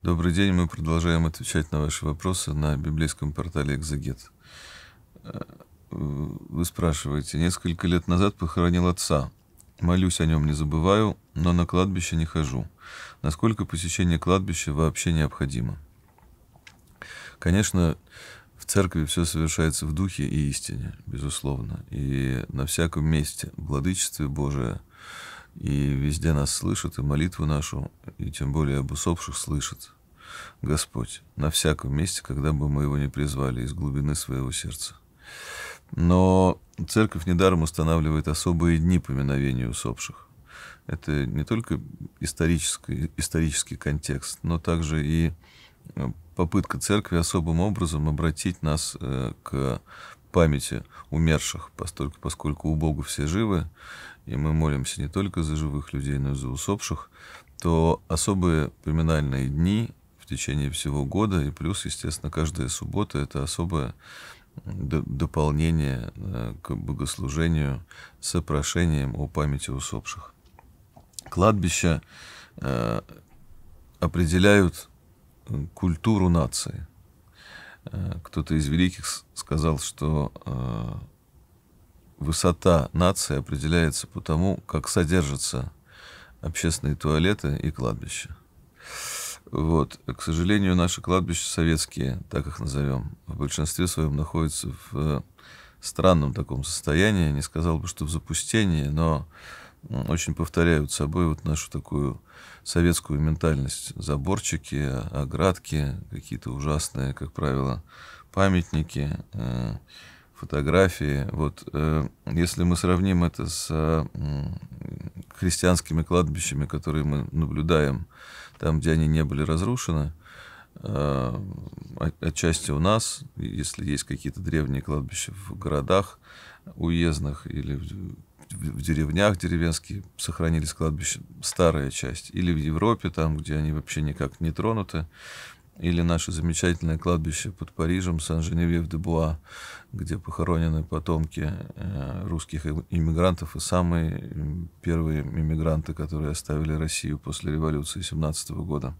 Добрый день, мы продолжаем отвечать на ваши вопросы на библейском портале «Экзегет». Э, вы спрашиваете, несколько лет назад похоронил отца. Молюсь о нем не забываю, но на кладбище не хожу. Насколько посещение кладбища вообще необходимо? Конечно, в церкви все совершается в духе и истине, безусловно. И на всяком месте, в владычестве Божие – и везде нас слышат, и молитву нашу, и тем более об усопших слышат. Господь, на всяком месте, когда бы мы его не призвали из глубины своего сердца. Но церковь недаром устанавливает особые дни поминовения усопших. Это не только исторический, исторический контекст, но также и э, попытка церкви особым образом обратить нас э, к памяти умерших, поскольку, поскольку у Бога все живы, и мы молимся не только за живых людей, но и за усопших, то особые поминальные дни течение всего года. И плюс, естественно, каждая суббота — это особое дополнение э, к богослужению с опрошением о памяти усопших. Кладбища э, определяют э, культуру нации. Кто-то из великих сказал, что высота нации определяется по тому, как содержатся общественные туалеты и кладбища. Вот. К сожалению, наши кладбища советские, так их назовем, в большинстве своем находятся в э, странном таком состоянии. Не сказал бы, что в запустении, но очень повторяют собой вот нашу такую советскую ментальность. Заборчики, оградки, какие-то ужасные, как правило, памятники. Э, фотографии. Вот э, если мы сравним это с э, христианскими кладбищами, которые мы наблюдаем, там, где они не были разрушены, э, отчасти у нас, если есть какие-то древние кладбища в городах уездных или в деревнях деревенские сохранились кладбища, старая часть, или в Европе, там, где они вообще никак не тронуты, или наше замечательное кладбище под Парижем Сан-Женевьев-де-Буа, где похоронены потомки э, русских иммигрантов и самые первые иммигранты, которые оставили Россию после революции 17 года,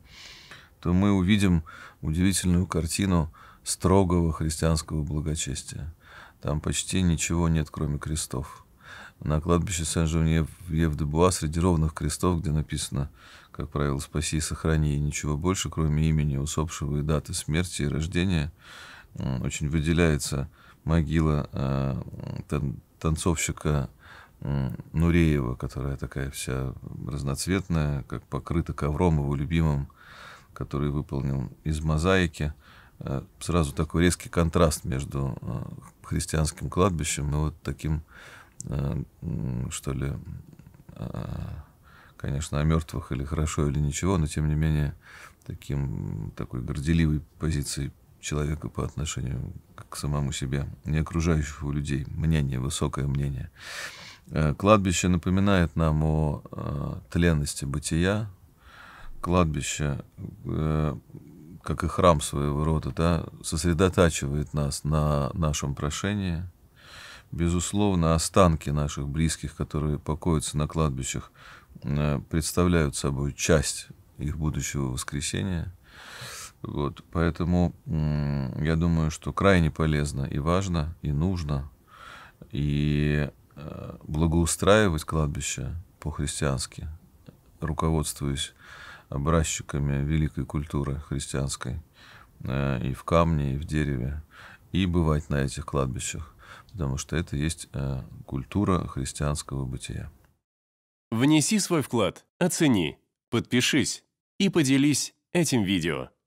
то мы увидим удивительную картину строгого христианского благочестия. Там почти ничего нет, кроме крестов на кладбище Сен-Жон-Ев-де-Буа среди ровных крестов, где написано, как правило, «Спаси и сохрани» и ничего больше, кроме имени усопшего и даты смерти и рождения, очень выделяется могила э, танцовщика э, Нуреева, которая такая вся разноцветная, как покрыта ковром его любимым, который выполнил из мозаики. Э, сразу такой резкий контраст между а, христианским кладбищем и вот таким Э, что ли, а, конечно, о мертвых или хорошо, или ничего, но тем не менее таким, такой горделивой позицией человека по отношению к самому себе, не окружающих у людей, мнение, высокое мнение. Э, кладбище напоминает нам о э, тленности бытия, кладбище, как и храм своего рода, да, сосредотачивает нас на нашем прошении – Безусловно, останки наших близких, которые покоятся на кладбищах, э, представляют собой часть их будущего воскресения. Вот, поэтому я думаю, что крайне полезно и важно, и нужно, и э, благоустраивать кладбище по-христиански, руководствуясь образчиками великой культуры христианской э, и в камне, и в дереве, и бывать на этих кладбищах потому что это есть э, культура христианского бытия. Внеси свой вклад, оцени, подпишись и поделись этим видео.